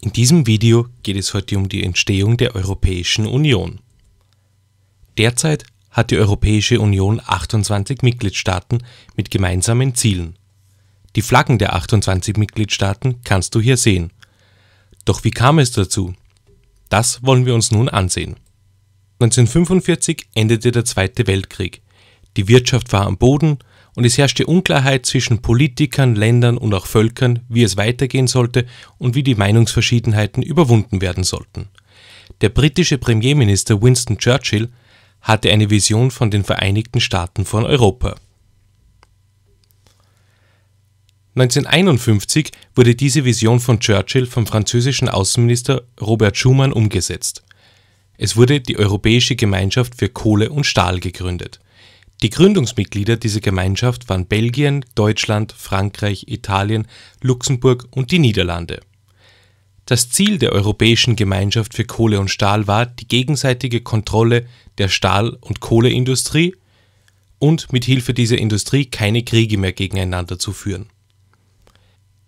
In diesem Video geht es heute um die Entstehung der Europäischen Union. Derzeit hat die Europäische Union 28 Mitgliedstaaten mit gemeinsamen Zielen. Die Flaggen der 28 Mitgliedstaaten kannst du hier sehen. Doch wie kam es dazu? Das wollen wir uns nun ansehen. 1945 endete der Zweite Weltkrieg. Die Wirtschaft war am Boden, und es herrschte Unklarheit zwischen Politikern, Ländern und auch Völkern, wie es weitergehen sollte und wie die Meinungsverschiedenheiten überwunden werden sollten. Der britische Premierminister Winston Churchill hatte eine Vision von den Vereinigten Staaten von Europa. 1951 wurde diese Vision von Churchill vom französischen Außenminister Robert Schumann umgesetzt. Es wurde die Europäische Gemeinschaft für Kohle und Stahl gegründet. Die Gründungsmitglieder dieser Gemeinschaft waren Belgien, Deutschland, Frankreich, Italien, Luxemburg und die Niederlande. Das Ziel der Europäischen Gemeinschaft für Kohle und Stahl war die gegenseitige Kontrolle der Stahl- und Kohleindustrie und mit Hilfe dieser Industrie keine Kriege mehr gegeneinander zu führen.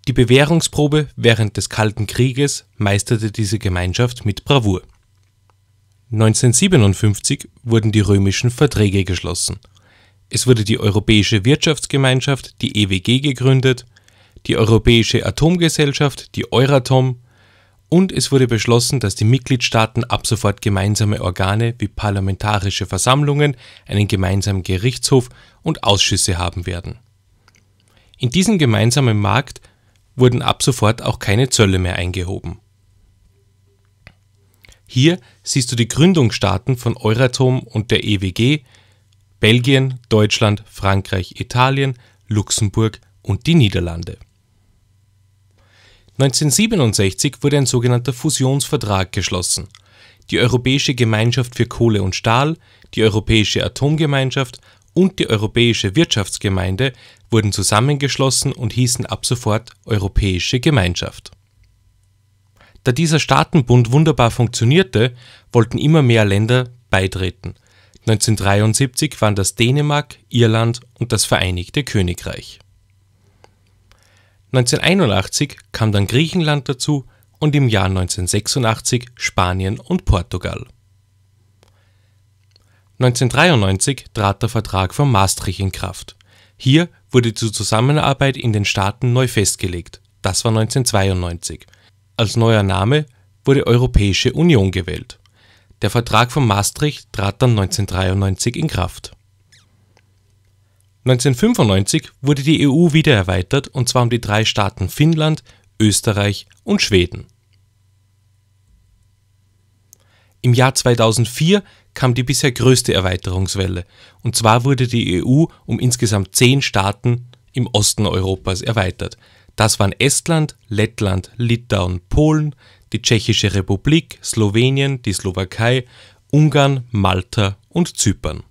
Die Bewährungsprobe während des Kalten Krieges meisterte diese Gemeinschaft mit Bravour. 1957 wurden die römischen Verträge geschlossen es wurde die Europäische Wirtschaftsgemeinschaft, die EWG, gegründet, die Europäische Atomgesellschaft, die Euratom, und es wurde beschlossen, dass die Mitgliedstaaten ab sofort gemeinsame Organe wie parlamentarische Versammlungen, einen gemeinsamen Gerichtshof und Ausschüsse haben werden. In diesem gemeinsamen Markt wurden ab sofort auch keine Zölle mehr eingehoben. Hier siehst du die Gründungsstaaten von Euratom und der EWG Belgien, Deutschland, Frankreich, Italien, Luxemburg und die Niederlande. 1967 wurde ein sogenannter Fusionsvertrag geschlossen. Die Europäische Gemeinschaft für Kohle und Stahl, die Europäische Atomgemeinschaft und die Europäische Wirtschaftsgemeinde wurden zusammengeschlossen und hießen ab sofort Europäische Gemeinschaft. Da dieser Staatenbund wunderbar funktionierte, wollten immer mehr Länder beitreten – 1973 waren das Dänemark, Irland und das Vereinigte Königreich. 1981 kam dann Griechenland dazu und im Jahr 1986 Spanien und Portugal. 1993 trat der Vertrag von Maastricht in Kraft. Hier wurde die Zusammenarbeit in den Staaten neu festgelegt. Das war 1992. Als neuer Name wurde Europäische Union gewählt. Der Vertrag von Maastricht trat dann 1993 in Kraft. 1995 wurde die EU wieder erweitert und zwar um die drei Staaten Finnland, Österreich und Schweden. Im Jahr 2004 kam die bisher größte Erweiterungswelle und zwar wurde die EU um insgesamt zehn Staaten im Osten Europas erweitert. Das waren Estland, Lettland, Litauen, Polen, die Tschechische Republik, Slowenien, die Slowakei, Ungarn, Malta und Zypern.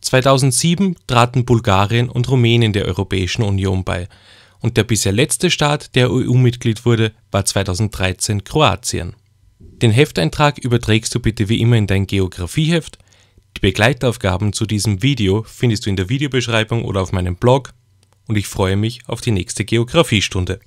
2007 traten Bulgarien und Rumänien der Europäischen Union bei und der bisher letzte Staat, der EU-Mitglied wurde, war 2013 Kroatien. Den Hefteintrag überträgst du bitte wie immer in dein Geografieheft. Die Begleitaufgaben zu diesem Video findest du in der Videobeschreibung oder auf meinem Blog und ich freue mich auf die nächste Geografiestunde.